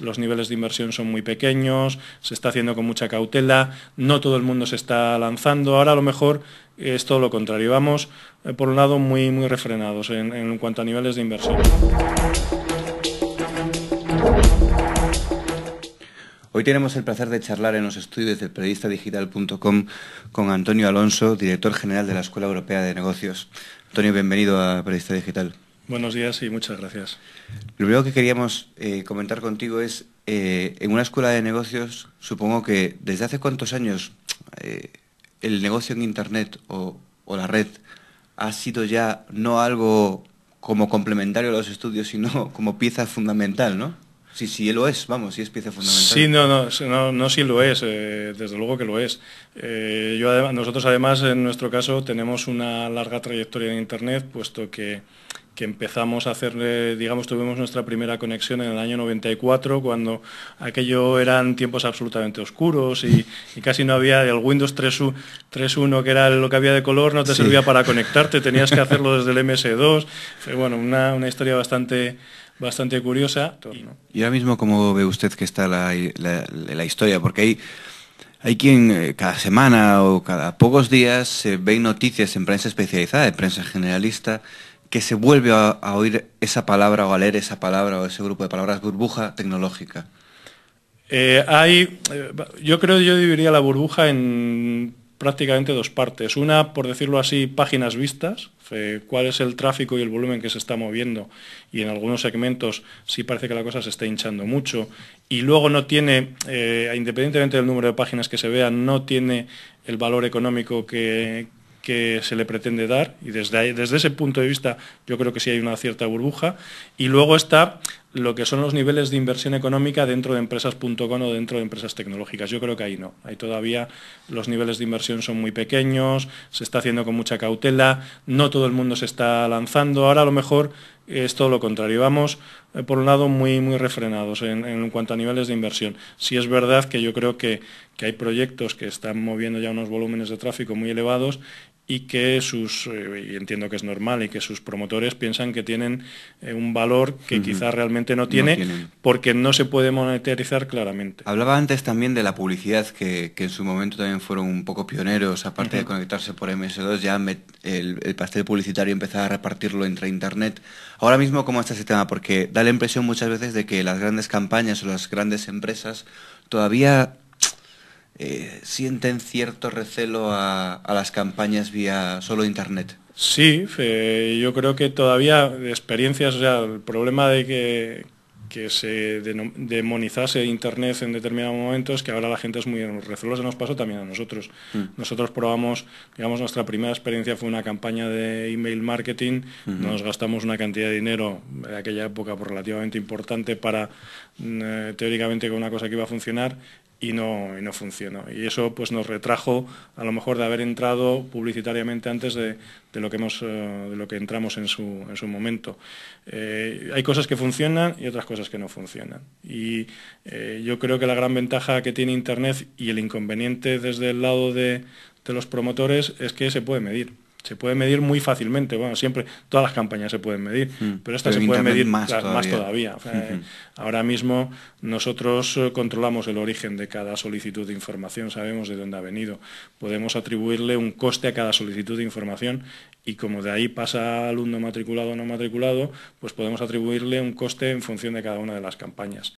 los niveles de inversión son muy pequeños, se está haciendo con mucha cautela, no todo el mundo se está lanzando. Ahora a lo mejor es todo lo contrario. Vamos, eh, por un lado, muy, muy refrenados en, cuanto a niveles de inversión. Hoy tenemos el placer de charlar en los estudios del periodistadigital.com con Antonio Alonso, director general de la Escuela Europea de Negocios. Antonio, bienvenido a Periodista Digital. Buenos días y muchas gracias. Lo primero que queríamos eh, comentar contigo es, eh, en una escuela de negocios, supongo que desde hace cuántos años eh, el negocio en Internet o, la red ha sido ya no algo como complementario a los estudios, sino como pieza fundamental, ¿no? Sí, sí lo es, vamos, si es pieza fundamental. Sí, no, no, no, sí lo es, desde luego que lo es. yo nosotros además, en nuestro caso, tenemos una larga trayectoria en Internet, puesto que que empezamos a hacerle, digamos, tuvimos nuestra primera conexión en el año 94, cuando aquello eran tiempos absolutamente oscuros y, casi no había el Windows 3.1, que era lo que había de color, no te servía para conectarte, tenías que hacerlo desde el MS2. Fue, bueno, una, historia bastante bastante curiosa. Y ahora mismo, ¿cómo ve usted que está la, historia? Porque hay, hay quien eh, cada semana o cada pocos días se noticias en prensa especializada, en prensa generalista, que se vuelve a, oír esa palabra o a leer esa palabra o ese grupo de palabras burbuja tecnológica? Eh, hay, eh, yo creo yo dividiría la burbuja en prácticamente dos partes. Una, por decirlo así, páginas vistas, eh, cuál es el tráfico y el volumen que se está moviendo. Y en algunos segmentos sí parece que la cosa se está hinchando mucho. Y luego no tiene, independientemente del número de páginas que se vean, no tiene el valor económico que, que se le pretende dar y desde, ese punto de vista yo creo que sí hay una cierta burbuja y luego está lo que son los niveles de inversión económica dentro de empresas.com o dentro de empresas tecnológicas. Yo creo que ahí no. Ahí todavía los niveles de inversión son muy pequeños, se está haciendo con mucha cautela, no todo el mundo se está lanzando. Ahora a lo mejor es todo lo contrario. Vamos, eh, por un lado, muy, muy refrenados en, cuanto a niveles de inversión. Sí es verdad que yo creo que hay proyectos que están moviendo ya unos volúmenes de tráfico muy elevados y que sus, eh, y entiendo que es normal, y que sus promotores piensan que tienen eh, un valor que quizás realmente no tiene, porque no se puede monetarizar claramente. Hablaba antes también de la publicidad, que, en su momento también fueron un poco pioneros, aparte de conectarse por MS2, ya el, el, pastel publicitario empezaba a repartirlo entre Internet. Ahora mismo, ¿cómo está ese tema? Porque da la impresión muchas veces de que las grandes campañas o las grandes empresas todavía eh, sienten cierto recelo a, las campañas vía solo Internet. Sí, yo creo que todavía experiencias, o sea, el problema de que, que se demonizase Internet en determinados momentos, que ahora la gente es muy recelosa, nos pasó también a nosotros. Mm. Nosotros probamos, digamos, nuestra primera experiencia fue una campaña de email marketing, mm-hmm. nos gastamos una cantidad de dinero en aquella época pues, relativamente importante para, mm, eh, teóricamente, con una cosa que iba a funcionar, y no, funcionó. Y eso pues nos retrajo a lo mejor de haber entrado publicitariamente antes de, eh, lo, que entramos en su, momento. Eh, hay cosas que funcionan y otras cosas que no funcionan. Y eh, yo creo que la gran ventaja que tiene Internet y el inconveniente desde el lado de los promotores es que se puede medir se puede medir muy fácilmente. Bueno, siempre todas las campañas se pueden medir, mm. pero esta se puede medir más todavía. Más todavía. ahora mismo nosotros eh, controlamos el origen de cada solicitud de información, sabemos de dónde ha venido. Podemos atribuirle un coste a cada solicitud de información y como de ahí pasa alumno matriculado o no matriculado, pues podemos atribuirle un coste en función de cada una de las campañas.